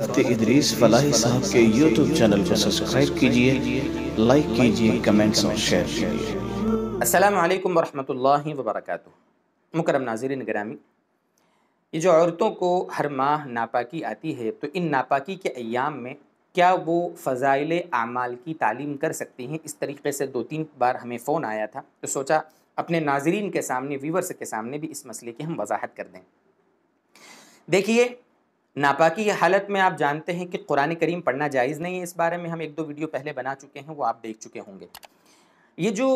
इदरीस फलाही साहब के YouTube channel को सब्सक्राइब कीजिए लाइक कीजिए कमेंट्स और शेयर कीजिए असलकम वरहमल वबरक मुकरम नाज़रीन ग्रामी ये जो औरतों को हर माह नापाकी आती है तो इन नापाकी के अयाम में क्या वो फ़ज़ाइल आमाल की तालीम कर सकती हैं इस तरीके से दो तीन बार हमें फ़ोन आया था तो सोचा अपने नाजरीन के सामने व्यूवर्स के सामने भी इस मसले की हम वजाहत कर दें देखिए नापाकी की हालत में आप जानते हैं कि कुरान करीम पढ़ना जायज़ नहीं है इस बारे में हम एक दो वीडियो पहले बना चुके हैं वो आप देख चुके होंगे ये जो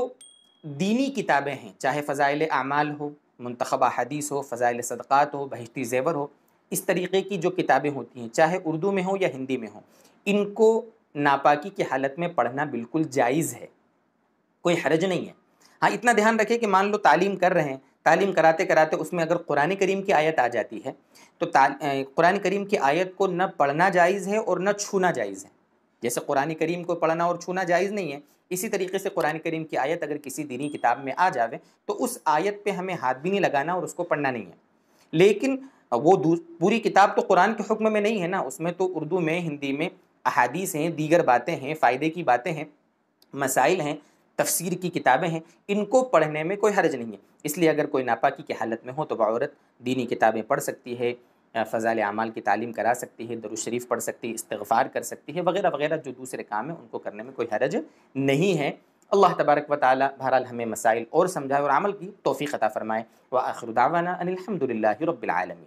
दीनी किताबें हैं चाहे फ़ज़ाइल अमाल हो मंतखबा हदीस हो फ़ज़ाइल सदक़ात हो बहती जेवर हो इस तरीके की जो किताबें होती हैं चाहे उर्दू में हो या हिंदी में हो इनको नापाकी की हालत में पढ़ना बिल्कुल जायज़ है कोई हरज नहीं है हाँ इतना ध्यान रखें कि मान लो तालीम कर रहे हैं तालीम कराते कराते उसमें अगर कुरान करीम की आयत आ जाती है तो कुरान करीम की आयत को न पढ़ना जायज़ है और न छूना जायज़ है जैसे कुरान करीम को पढ़ना और छूना जायज़ नहीं है इसी तरीके से कुरान करीम की आयत अगर किसी दीनी किताब में आ जावे तो उस आयत पे हमें हाथ भी नहीं लगाना और उसको पढ़ना नहीं है लेकिन वो पूरी किताब तो कुरान के हुक्म में नहीं है ना उसमें तो उर्दू में हिंदी में अहादीस हैं दीगर बातें हैं फ़ायदे की बातें हैं मसाइल हैं तफसीर की किताबें हैं इनको पढ़ने में कोई हर्ज नहीं है इसलिए अगर कोई नापाकी की हालत में हो तो औरत दीनी किताबें पढ़ सकती है फ़ाल अमाल की तालीम करा सकती है दरुशरीफ़ पढ़ सकती है इस्तफ़ार कर सकती है वगैरह वगैरह जो दूसरे काम हैं उनको करने में कोई हरज नहीं है अल्लाह तबारक व ताली बहरहाल हमें मसाइल और समझाए और अमल की तोफ़ी ख़ता फ़रमाए व आखरदावाना अनिलहमदिल्ला